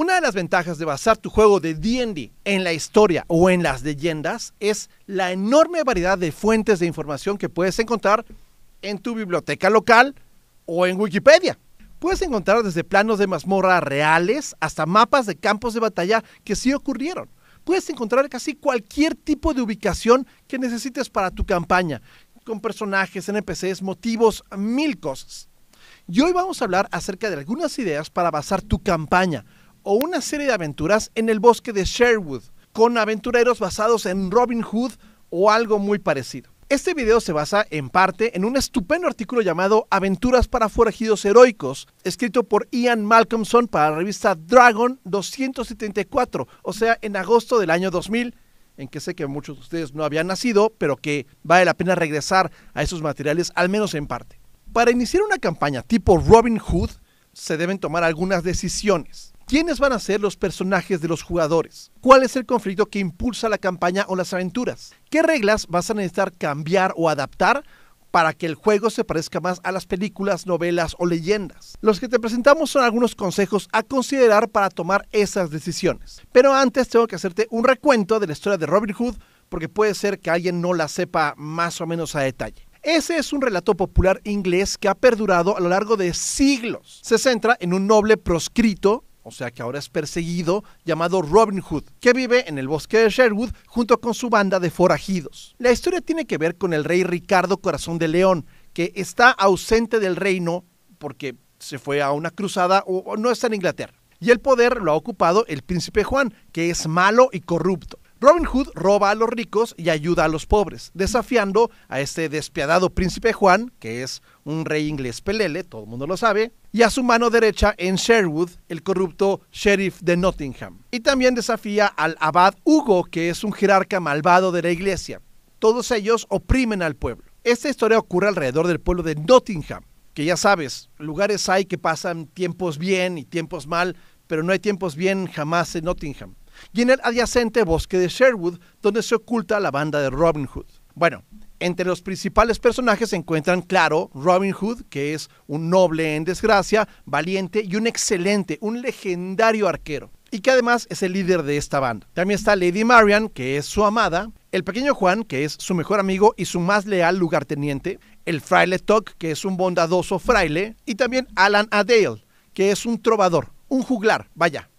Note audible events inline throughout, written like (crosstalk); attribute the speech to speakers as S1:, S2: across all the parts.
S1: Una de las ventajas de basar tu juego de DD en la historia o en las leyendas es la enorme variedad de fuentes de información que puedes encontrar en tu biblioteca local o en Wikipedia. Puedes encontrar desde planos de mazmorra reales hasta mapas de campos de batalla que sí ocurrieron. Puedes encontrar casi cualquier tipo de ubicación que necesites para tu campaña, con personajes, NPCs, motivos, mil cosas. Y hoy vamos a hablar acerca de algunas ideas para basar tu campaña, o una serie de aventuras en el bosque de Sherwood, con aventureros basados en Robin Hood o algo muy parecido. Este video se basa en parte en un estupendo artículo llamado Aventuras para forajidos heroicos, escrito por Ian Malcolmson para la revista Dragon 274, o sea, en agosto del año 2000, en que sé que muchos de ustedes no habían nacido, pero que vale la pena regresar a esos materiales, al menos en parte. Para iniciar una campaña tipo Robin Hood, se deben tomar algunas decisiones. ¿Quiénes van a ser los personajes de los jugadores? ¿Cuál es el conflicto que impulsa la campaña o las aventuras? ¿Qué reglas vas a necesitar cambiar o adaptar para que el juego se parezca más a las películas, novelas o leyendas. Los que te presentamos son algunos consejos a considerar para tomar esas decisiones. Pero antes tengo que hacerte un recuento de la historia de Robin Hood porque puede ser que alguien no la sepa más o menos a detalle. Ese es un relato popular inglés que ha perdurado a lo largo de siglos. Se centra en un noble proscrito o sea que ahora es perseguido, llamado Robin Hood, que vive en el bosque de Sherwood junto con su banda de forajidos. La historia tiene que ver con el rey Ricardo Corazón de León, que está ausente del reino porque se fue a una cruzada o no está en Inglaterra. Y el poder lo ha ocupado el príncipe Juan, que es malo y corrupto. Robin Hood roba a los ricos y ayuda a los pobres, desafiando a este despiadado príncipe Juan, que es un rey inglés pelele, todo el mundo lo sabe, y a su mano derecha en Sherwood, el corrupto sheriff de Nottingham. Y también desafía al abad Hugo, que es un jerarca malvado de la iglesia. Todos ellos oprimen al pueblo. Esta historia ocurre alrededor del pueblo de Nottingham, que ya sabes, lugares hay que pasan tiempos bien y tiempos mal, pero no hay tiempos bien jamás en Nottingham y en el adyacente bosque de Sherwood, donde se oculta la banda de Robin Hood. Bueno, entre los principales personajes se encuentran, claro, Robin Hood, que es un noble en desgracia, valiente y un excelente, un legendario arquero, y que además es el líder de esta banda. También está Lady Marian, que es su amada, el pequeño Juan, que es su mejor amigo y su más leal lugarteniente, el fraile Tuck, que es un bondadoso fraile, y también Alan Adale, que es un trovador, un juglar, vaya,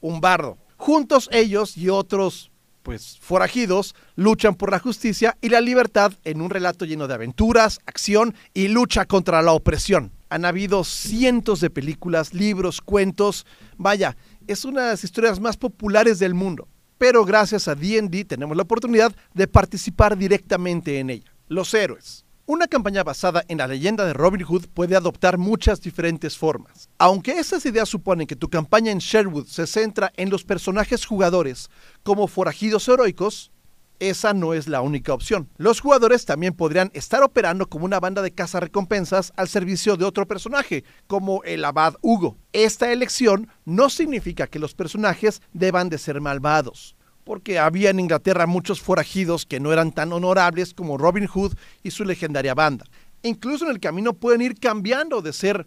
S1: un bardo, Juntos ellos y otros, pues, forajidos, luchan por la justicia y la libertad en un relato lleno de aventuras, acción y lucha contra la opresión. Han habido cientos de películas, libros, cuentos. Vaya, es una de las historias más populares del mundo. Pero gracias a DD tenemos la oportunidad de participar directamente en ella. Los héroes, una campaña basada en la leyenda de Robin Hood puede adoptar muchas diferentes formas. Aunque estas ideas suponen que tu campaña en Sherwood se centra en los personajes jugadores como forajidos heroicos, esa no es la única opción. Los jugadores también podrían estar operando como una banda de recompensas al servicio de otro personaje, como el abad Hugo. Esta elección no significa que los personajes deban de ser malvados porque había en Inglaterra muchos forajidos que no eran tan honorables como Robin Hood y su legendaria banda. incluso en el camino pueden ir cambiando de ser,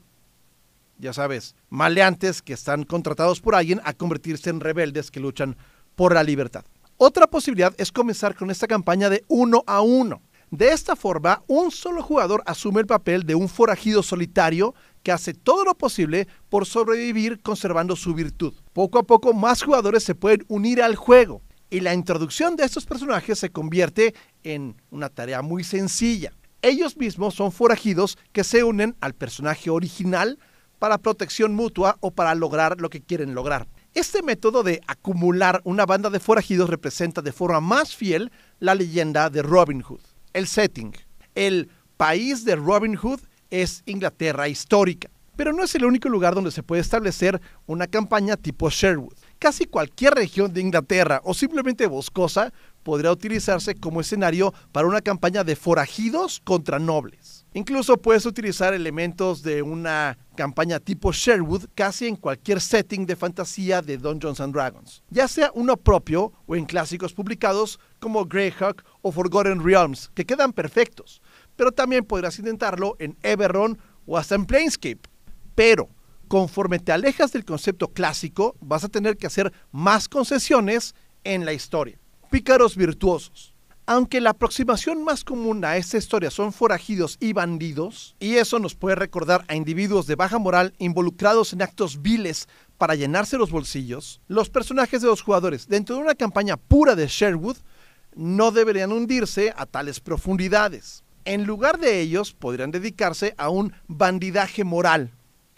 S1: ya sabes, maleantes que están contratados por alguien a convertirse en rebeldes que luchan por la libertad. Otra posibilidad es comenzar con esta campaña de uno a uno. De esta forma, un solo jugador asume el papel de un forajido solitario que hace todo lo posible por sobrevivir conservando su virtud. Poco a poco más jugadores se pueden unir al juego y la introducción de estos personajes se convierte en una tarea muy sencilla. Ellos mismos son forajidos que se unen al personaje original para protección mutua o para lograr lo que quieren lograr. Este método de acumular una banda de forajidos representa de forma más fiel la leyenda de Robin Hood. El setting. El país de Robin Hood es Inglaterra histórica, pero no es el único lugar donde se puede establecer una campaña tipo Sherwood. Casi cualquier región de Inglaterra o simplemente boscosa podría utilizarse como escenario para una campaña de forajidos contra nobles. Incluso puedes utilizar elementos de una campaña tipo Sherwood casi en cualquier setting de fantasía de Dungeons Dragons, ya sea uno propio o en clásicos publicados como Greyhawk o Forgotten Realms, que quedan perfectos, pero también podrás intentarlo en Everon o hasta en Planescape. Pero conforme te alejas del concepto clásico, vas a tener que hacer más concesiones en la historia. Pícaros virtuosos. Aunque la aproximación más común a esta historia son forajidos y bandidos, y eso nos puede recordar a individuos de baja moral involucrados en actos viles para llenarse los bolsillos, los personajes de los jugadores dentro de una campaña pura de Sherwood no deberían hundirse a tales profundidades. En lugar de ellos, podrían dedicarse a un bandidaje moral,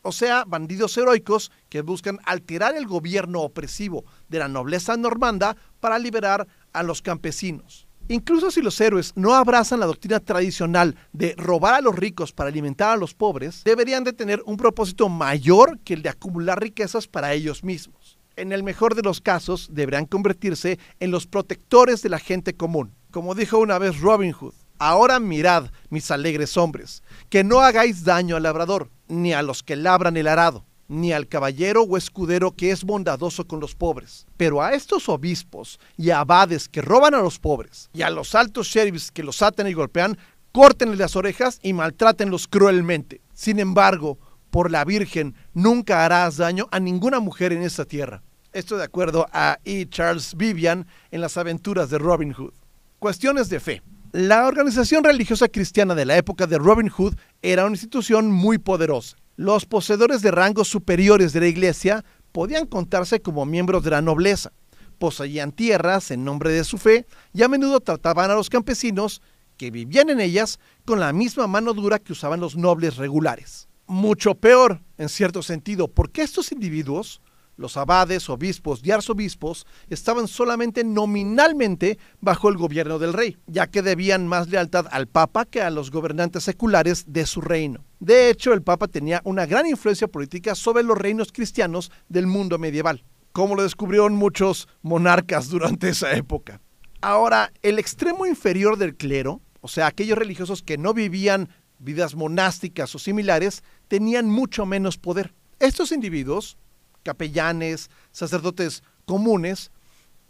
S1: o sea, bandidos heroicos que buscan alterar el gobierno opresivo de la nobleza normanda para liberar a los campesinos. Incluso si los héroes no abrazan la doctrina tradicional de robar a los ricos para alimentar a los pobres, deberían de tener un propósito mayor que el de acumular riquezas para ellos mismos. En el mejor de los casos, deberán convertirse en los protectores de la gente común, como dijo una vez Robin Hood. Ahora mirad, mis alegres hombres, que no hagáis daño al labrador, ni a los que labran el arado, ni al caballero o escudero que es bondadoso con los pobres. Pero a estos obispos y abades que roban a los pobres, y a los altos sheriffs que los aten y golpean, córtenles las orejas y maltrátenlos cruelmente. Sin embargo, por la Virgen, nunca harás daño a ninguna mujer en esta tierra. Esto de acuerdo a E. Charles Vivian en las aventuras de Robin Hood. Cuestiones de fe. La organización religiosa cristiana de la época de Robin Hood era una institución muy poderosa. Los poseedores de rangos superiores de la iglesia podían contarse como miembros de la nobleza, poseían tierras en nombre de su fe y a menudo trataban a los campesinos que vivían en ellas con la misma mano dura que usaban los nobles regulares. Mucho peor, en cierto sentido, porque estos individuos los abades, obispos y arzobispos estaban solamente nominalmente bajo el gobierno del rey, ya que debían más lealtad al papa que a los gobernantes seculares de su reino. De hecho, el papa tenía una gran influencia política sobre los reinos cristianos del mundo medieval, como lo descubrieron muchos monarcas durante esa época. Ahora, el extremo inferior del clero, o sea, aquellos religiosos que no vivían vidas monásticas o similares, tenían mucho menos poder. Estos individuos capellanes, sacerdotes comunes,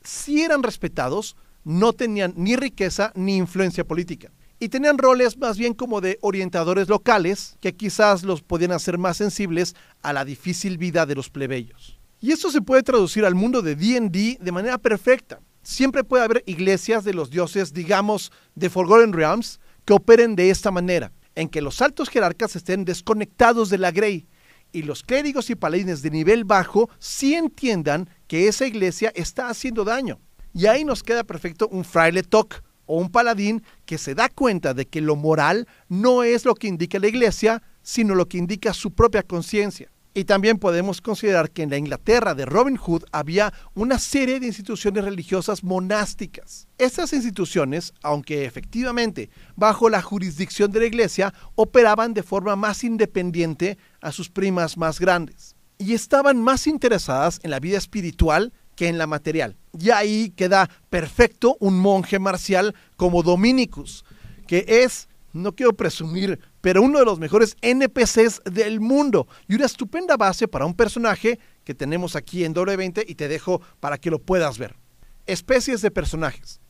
S1: si eran respetados, no tenían ni riqueza ni influencia política. Y tenían roles más bien como de orientadores locales que quizás los podían hacer más sensibles a la difícil vida de los plebeyos. Y esto se puede traducir al mundo de DD de manera perfecta. Siempre puede haber iglesias de los dioses, digamos, de Forgotten Realms, que operen de esta manera, en que los altos jerarcas estén desconectados de la Grey, y los clérigos y paladines de nivel bajo sí entiendan que esa iglesia está haciendo daño. Y ahí nos queda perfecto un fraile toc o un paladín que se da cuenta de que lo moral no es lo que indica la iglesia, sino lo que indica su propia conciencia. Y también podemos considerar que en la Inglaterra de Robin Hood había una serie de instituciones religiosas monásticas. Estas instituciones, aunque efectivamente bajo la jurisdicción de la Iglesia, operaban de forma más independiente a sus primas más grandes y estaban más interesadas en la vida espiritual que en la material. Y ahí queda perfecto un monje marcial como Dominicus, que es, no quiero presumir pero uno de los mejores NPCs del mundo y una estupenda base para un personaje que tenemos aquí en W20 y te dejo para que lo puedas ver. Especies de personajes.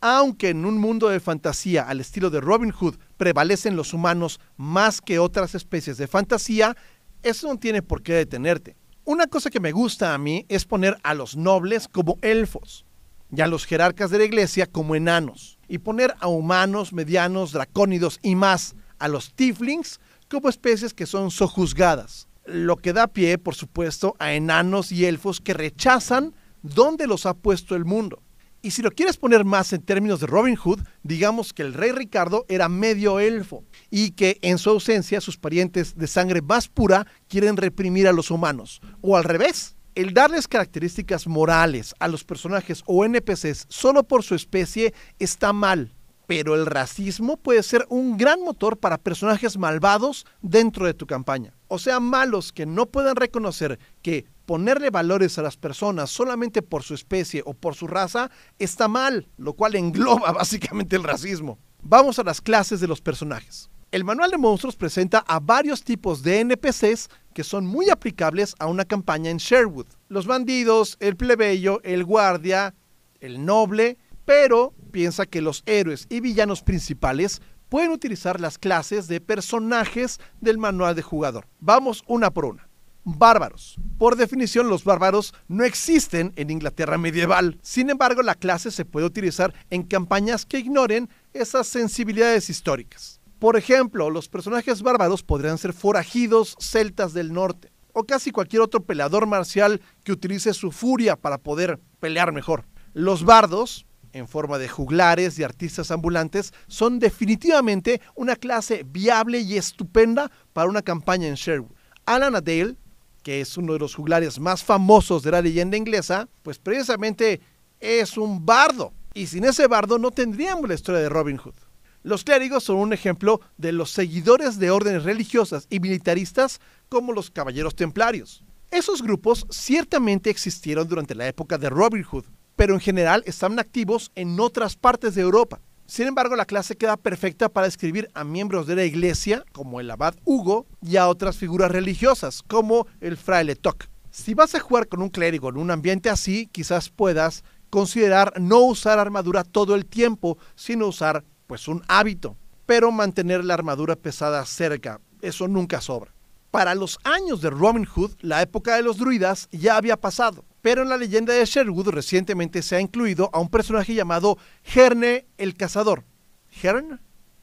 S1: Aunque en un mundo de fantasía al estilo de Robin Hood prevalecen los humanos más que otras especies de fantasía, eso no tiene por qué detenerte. Una cosa que me gusta a mí es poner a los nobles como elfos y a los jerarcas de la iglesia como enanos y poner a humanos, medianos, dracónidos y más a los tieflings como especies que son sojuzgadas, lo que da pie, por supuesto, a enanos y elfos que rechazan dónde los ha puesto el mundo. Y si lo quieres poner más en términos de Robin Hood, digamos que el rey Ricardo era medio elfo y que en su ausencia sus parientes de sangre más pura quieren reprimir a los humanos. O al revés, el darles características morales a los personajes o NPCs solo por su especie está mal pero el racismo puede ser un gran motor para personajes malvados dentro de tu campaña. O sea, malos que no puedan reconocer que ponerle valores a las personas solamente por su especie o por su raza está mal, lo cual engloba (laughs) básicamente el racismo. Vamos a las clases de los personajes. El manual de monstruos presenta a varios tipos de NPCs que son muy aplicables a una campaña en Sherwood. Los bandidos, el plebeyo, el guardia, el noble pero piensa que los héroes y villanos principales pueden utilizar las clases de personajes del manual de jugador. Vamos una por una. Bárbaros. Por definición, los bárbaros no existen en Inglaterra medieval. Sin embargo, la clase se puede utilizar en campañas que ignoren esas sensibilidades históricas. Por ejemplo, los personajes bárbaros podrían ser forajidos celtas del norte, o casi cualquier otro peleador marcial que utilice su furia para poder pelear mejor. Los bardos en forma de juglares y artistas ambulantes son definitivamente una clase viable y estupenda para una campaña en Sherwood. Alan Adale, que es uno de los juglares más famosos de la leyenda inglesa, pues precisamente es un bardo. Y sin ese bardo no tendríamos la historia de Robin Hood. Los clérigos son un ejemplo de los seguidores de órdenes religiosas y militaristas como los caballeros templarios. Esos grupos ciertamente existieron durante la época de Robin Hood, pero en general están activos en otras partes de Europa. Sin embargo, la clase queda perfecta para escribir a miembros de la iglesia, como el abad Hugo, y a otras figuras religiosas, como el fraile Toc. Si vas a jugar con un clérigo en un ambiente así, quizás puedas considerar no usar armadura todo el tiempo, sino usar pues un hábito, pero mantener la armadura pesada cerca, eso nunca sobra. Para los años de Robin Hood, la época de los druidas ya había pasado pero en la leyenda de Sherwood recientemente se ha incluido a un personaje llamado Gerne el Cazador. ¿Gerne?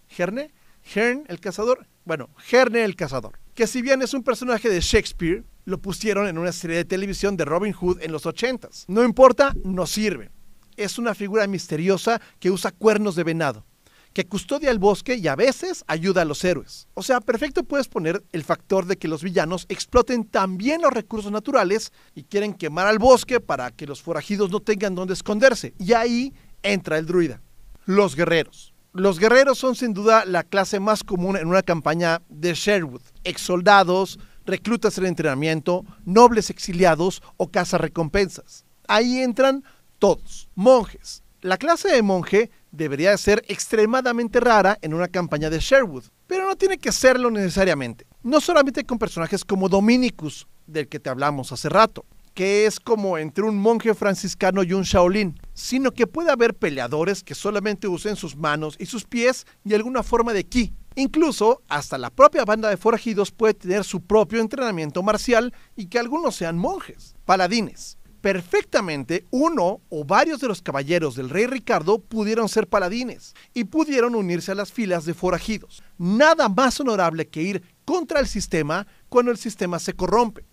S1: ¿Gerne? ¿Gerne el Cazador? Bueno, Herne el Cazador. Que si bien es un personaje de Shakespeare, lo pusieron en una serie de televisión de Robin Hood en los 80s. No importa, no sirve. Es una figura misteriosa que usa cuernos de venado que custodia el bosque y a veces ayuda a los héroes. O sea, perfecto puedes poner el factor de que los villanos exploten también los recursos naturales y quieren quemar al bosque para que los forajidos no tengan dónde esconderse. Y ahí entra el druida. Los guerreros. Los guerreros son sin duda la clase más común en una campaña de Sherwood. Ex-soldados, reclutas en entrenamiento, nobles exiliados o recompensas. Ahí entran todos. Monjes, la clase de monje debería ser extremadamente rara en una campaña de Sherwood, pero no tiene que serlo necesariamente. No solamente con personajes como Dominicus, del que te hablamos hace rato, que es como entre un monje franciscano y un shaolin, sino que puede haber peleadores que solamente usen sus manos y sus pies y alguna forma de ki. Incluso, hasta la propia banda de forajidos puede tener su propio entrenamiento marcial y que algunos sean monjes, paladines. Perfectamente, uno o varios de los caballeros del rey Ricardo pudieron ser paladines y pudieron unirse a las filas de forajidos. Nada más honorable que ir contra el sistema cuando el sistema se corrompe.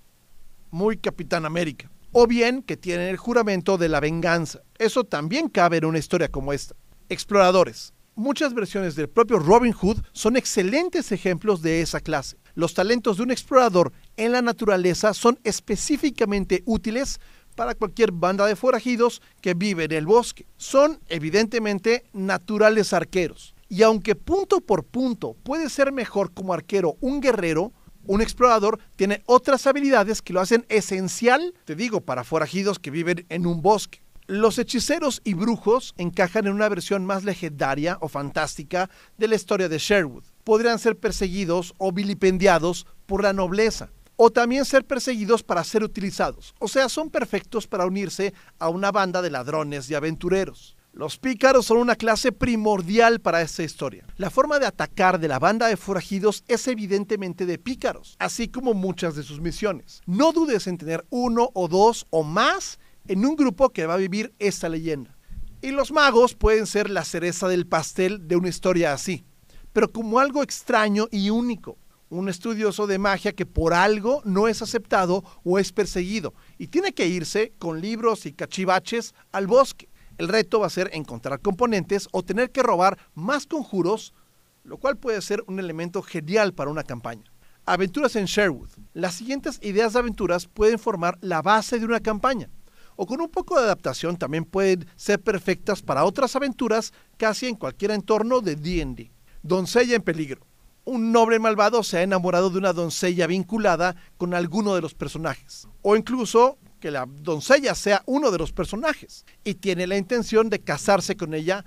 S1: Muy Capitán América. O bien que tienen el juramento de la venganza. Eso también cabe en una historia como esta. Exploradores. Muchas versiones del propio Robin Hood son excelentes ejemplos de esa clase. Los talentos de un explorador en la naturaleza son específicamente útiles para cualquier banda de forajidos que vive en el bosque. Son evidentemente naturales arqueros. Y aunque punto por punto puede ser mejor como arquero un guerrero, un explorador tiene otras habilidades que lo hacen esencial, te digo, para forajidos que viven en un bosque. Los hechiceros y brujos encajan en una versión más legendaria o fantástica de la historia de Sherwood. Podrían ser perseguidos o vilipendiados por la nobleza, o también ser perseguidos para ser utilizados, o sea, son perfectos para unirse a una banda de ladrones y aventureros. Los pícaros son una clase primordial para esta historia. La forma de atacar de la banda de forajidos es evidentemente de pícaros, así como muchas de sus misiones. No dudes en tener uno o dos o más en un grupo que va a vivir esta leyenda. Y los magos pueden ser la cereza del pastel de una historia así, pero como algo extraño y único un estudioso de magia que por algo no es aceptado o es perseguido y tiene que irse con libros y cachivaches al bosque. El reto va a ser encontrar componentes o tener que robar más conjuros, lo cual puede ser un elemento genial para una campaña. Aventuras en Sherwood. Las siguientes ideas de aventuras pueden formar la base de una campaña o con un poco de adaptación también pueden ser perfectas para otras aventuras casi en cualquier entorno de D&D. Doncella en peligro un noble malvado se ha enamorado de una doncella vinculada con alguno de los personajes, o incluso que la doncella sea uno de los personajes y tiene la intención de casarse con ella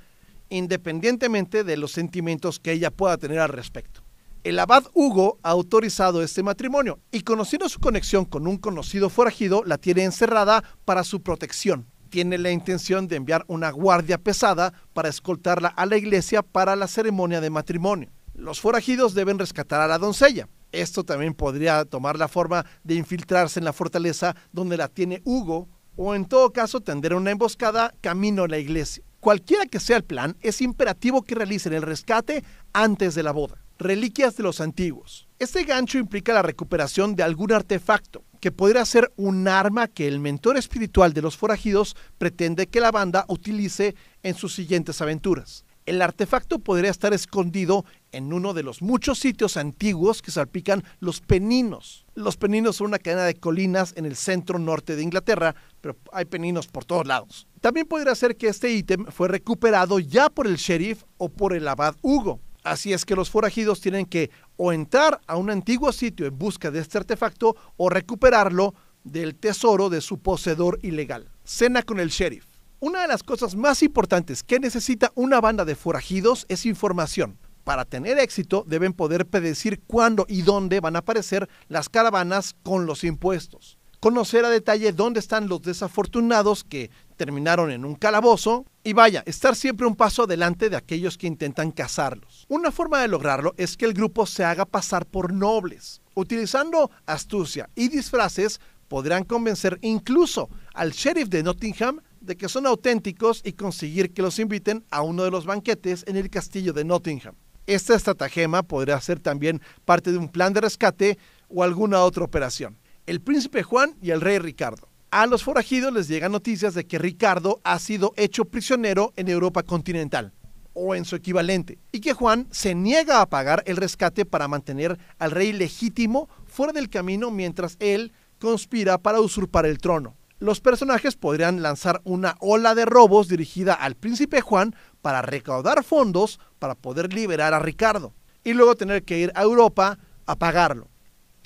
S1: independientemente de los sentimientos que ella pueda tener al respecto. El abad Hugo ha autorizado este matrimonio y conociendo su conexión con un conocido forajido, la tiene encerrada para su protección. Tiene la intención de enviar una guardia pesada para escoltarla a la iglesia para la ceremonia de matrimonio. Los forajidos deben rescatar a la doncella. Esto también podría tomar la forma de infiltrarse en la fortaleza donde la tiene Hugo o en todo caso tender una emboscada camino a la iglesia. Cualquiera que sea el plan, es imperativo que realicen el rescate antes de la boda. Reliquias de los antiguos. Este gancho implica la recuperación de algún artefacto, que podría ser un arma que el mentor espiritual de los forajidos pretende que la banda utilice en sus siguientes aventuras. El artefacto podría estar escondido en uno de los muchos sitios antiguos que salpican los Peninos. Los Peninos son una cadena de colinas en el centro norte de Inglaterra, pero hay Peninos por todos lados. También podría ser que este ítem fue recuperado ya por el sheriff o por el abad Hugo. Así es que los forajidos tienen que o entrar a un antiguo sitio en busca de este artefacto o recuperarlo del tesoro de su poseedor ilegal. Cena con el sheriff. Una de las cosas más importantes que necesita una banda de forajidos es información. Para tener éxito deben poder predecir cuándo y dónde van a aparecer las caravanas con los impuestos. Conocer a detalle dónde están los desafortunados que terminaron en un calabozo y vaya, estar siempre un paso adelante de aquellos que intentan cazarlos. Una forma de lograrlo es que el grupo se haga pasar por nobles. Utilizando astucia y disfraces podrán convencer incluso al sheriff de Nottingham de que son auténticos y conseguir que los inviten a uno de los banquetes en el castillo de Nottingham. Esta estratagema podría ser también parte de un plan de rescate o alguna otra operación. El príncipe Juan y el rey Ricardo. A los forajidos les llegan noticias de que Ricardo ha sido hecho prisionero en Europa continental o en su equivalente, y que Juan se niega a pagar el rescate para mantener al rey legítimo fuera del camino mientras él conspira para usurpar el trono los personajes podrían lanzar una ola de robos dirigida al príncipe Juan para recaudar fondos para poder liberar a Ricardo y luego tener que ir a Europa a pagarlo.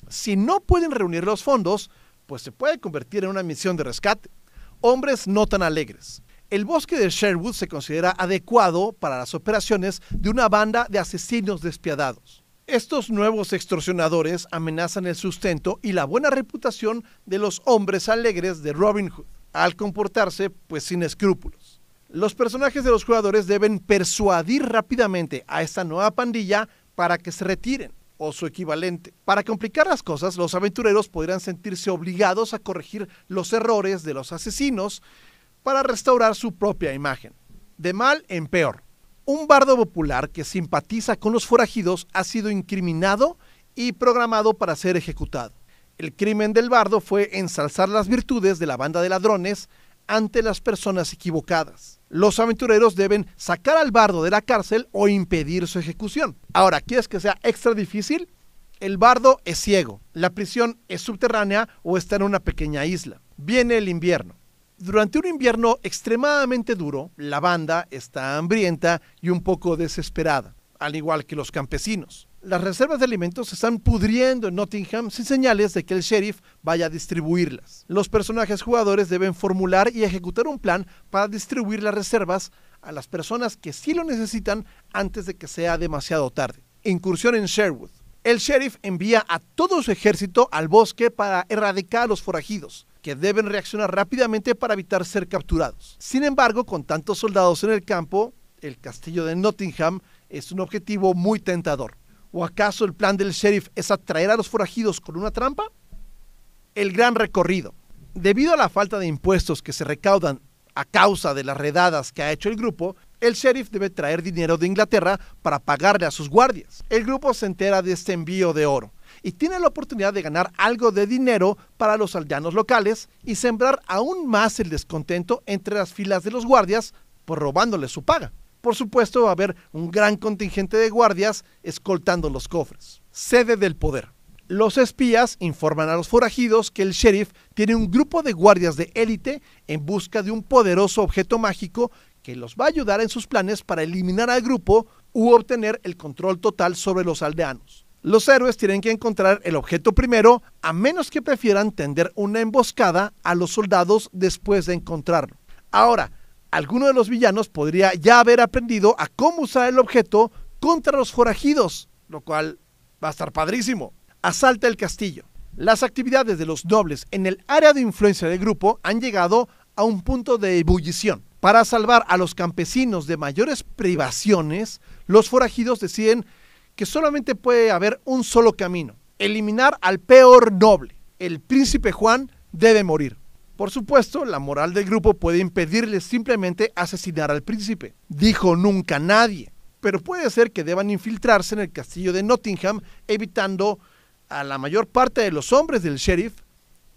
S1: Si no pueden reunir los fondos, pues se puede convertir en una misión de rescate. Hombres no tan alegres. El bosque de Sherwood se considera adecuado para las operaciones de una banda de asesinos despiadados. Estos nuevos extorsionadores amenazan el sustento y la buena reputación de los hombres alegres de Robin Hood, al comportarse pues sin escrúpulos. Los personajes de los jugadores deben persuadir rápidamente a esta nueva pandilla para que se retiren o su equivalente. Para complicar las cosas, los aventureros podrían sentirse obligados a corregir los errores de los asesinos para restaurar su propia imagen. De mal en peor. Un bardo popular que simpatiza con los forajidos ha sido incriminado y programado para ser ejecutado. El crimen del bardo fue ensalzar las virtudes de la banda de ladrones ante las personas equivocadas. Los aventureros deben sacar al bardo de la cárcel o impedir su ejecución. Ahora, ¿quieres que sea extra difícil? El bardo es ciego, la prisión es subterránea o está en una pequeña isla. Viene el invierno. Durante un invierno extremadamente duro, la banda está hambrienta y un poco desesperada, al igual que los campesinos. Las reservas de alimentos se están pudriendo en Nottingham sin señales de que el sheriff vaya a distribuirlas. Los personajes jugadores deben formular y ejecutar un plan para distribuir las reservas a las personas que sí lo necesitan antes de que sea demasiado tarde. Incursión en Sherwood. El sheriff envía a todo su ejército al bosque para erradicar a los forajidos que deben reaccionar rápidamente para evitar ser capturados. Sin embargo, con tantos soldados en el campo, el castillo de Nottingham es un objetivo muy tentador. ¿O acaso el plan del sheriff es atraer a los forajidos con una trampa? El gran recorrido. Debido a la falta de impuestos que se recaudan a causa de las redadas que ha hecho el grupo, el sheriff debe traer dinero de Inglaterra para pagarle a sus guardias. El grupo se entera de este envío de oro y tiene la oportunidad de ganar algo de dinero para los aldeanos locales y sembrar aún más el descontento entre las filas de los guardias por robándoles su paga. Por supuesto va a haber un gran contingente de guardias escoltando los cofres. Sede del poder. Los espías informan a los forajidos que el sheriff tiene un grupo de guardias de élite en busca de un poderoso objeto mágico que los va a ayudar en sus planes para eliminar al grupo u obtener el control total sobre los aldeanos. Los héroes tienen que encontrar el objeto primero, a menos que prefieran tender una emboscada a los soldados después de encontrarlo. Ahora, alguno de los villanos podría ya haber aprendido a cómo usar el objeto contra los forajidos, lo cual va a estar padrísimo. Asalta el castillo. Las actividades de los dobles en el área de influencia del grupo han llegado a un punto de ebullición. Para salvar a los campesinos de mayores privaciones, los forajidos deciden que solamente puede haber un solo camino, eliminar al peor noble. El príncipe Juan debe morir. Por supuesto, la moral del grupo puede impedirle simplemente asesinar al príncipe. Dijo nunca nadie. Pero puede ser que deban infiltrarse en el castillo de Nottingham, evitando a la mayor parte de los hombres del sheriff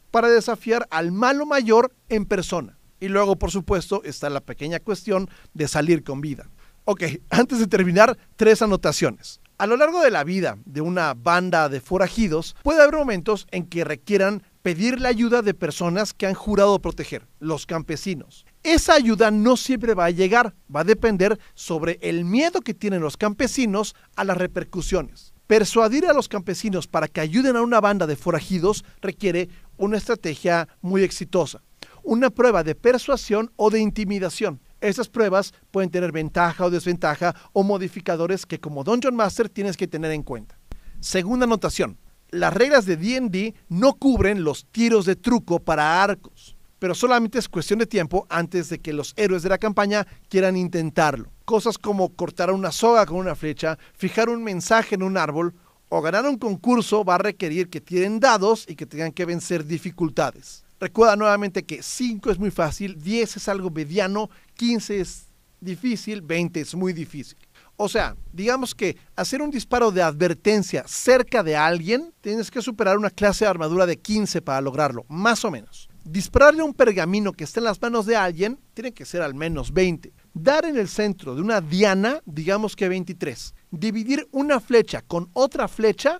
S1: para desafiar al malo mayor en persona. Y luego, por supuesto, está la pequeña cuestión de salir con vida. Ok, antes de terminar, tres anotaciones. A lo largo de la vida de una banda de forajidos puede haber momentos en que requieran pedir la ayuda de personas que han jurado proteger, los campesinos. Esa ayuda no siempre va a llegar, va a depender sobre el miedo que tienen los campesinos a las repercusiones. Persuadir a los campesinos para que ayuden a una banda de forajidos requiere una estrategia muy exitosa, una prueba de persuasión o de intimidación. Esas pruebas pueden tener ventaja o desventaja o modificadores que como Dungeon Master tienes que tener en cuenta. Segunda anotación, las reglas de D&D no cubren los tiros de truco para arcos, pero solamente es cuestión de tiempo antes de que los héroes de la campaña quieran intentarlo. Cosas como cortar una soga con una flecha, fijar un mensaje en un árbol o ganar un concurso va a requerir que tiren dados y que tengan que vencer dificultades. Recuerda nuevamente que 5 es muy fácil, 10 es algo mediano, 15 es difícil, 20 es muy difícil. O sea, digamos que hacer un disparo de advertencia cerca de alguien, tienes que superar una clase de armadura de 15 para lograrlo, más o menos. Dispararle un pergamino que esté en las manos de alguien, tiene que ser al menos 20. Dar en el centro de una diana, digamos que 23. Dividir una flecha con otra flecha,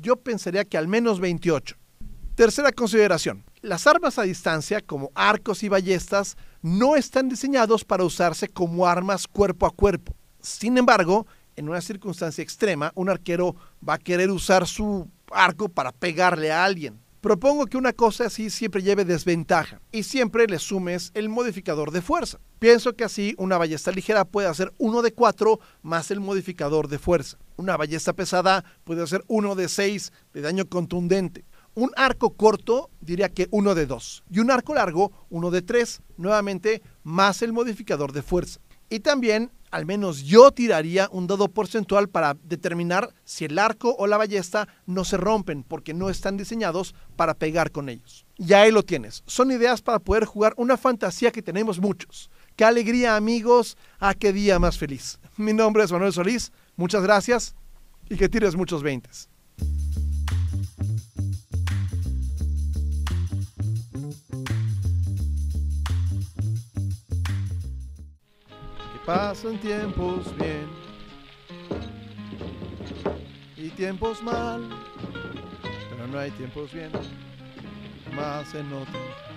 S1: yo pensaría que al menos 28. Tercera consideración, las armas a distancia, como arcos y ballestas, no están diseñados para usarse como armas cuerpo a cuerpo. Sin embargo, en una circunstancia extrema, un arquero va a querer usar su arco para pegarle a alguien. Propongo que una cosa así siempre lleve desventaja y siempre le sumes el modificador de fuerza. Pienso que así una ballesta ligera puede hacer 1 de 4 más el modificador de fuerza. Una ballesta pesada puede hacer 1 de 6 de daño contundente. Un arco corto, diría que uno de dos. Y un arco largo, uno de tres. Nuevamente, más el modificador de fuerza. Y también, al menos yo tiraría un dado porcentual para determinar si el arco o la ballesta no se rompen, porque no están diseñados para pegar con ellos. Y ahí lo tienes. Son ideas para poder jugar una fantasía que tenemos muchos. ¡Qué alegría, amigos! ¡A ¡Ah, qué día más feliz! Mi nombre es Manuel Solís. Muchas gracias y que tires muchos veintes. pasan tiempos bien y tiempos mal, pero no hay tiempos bien, más en nota.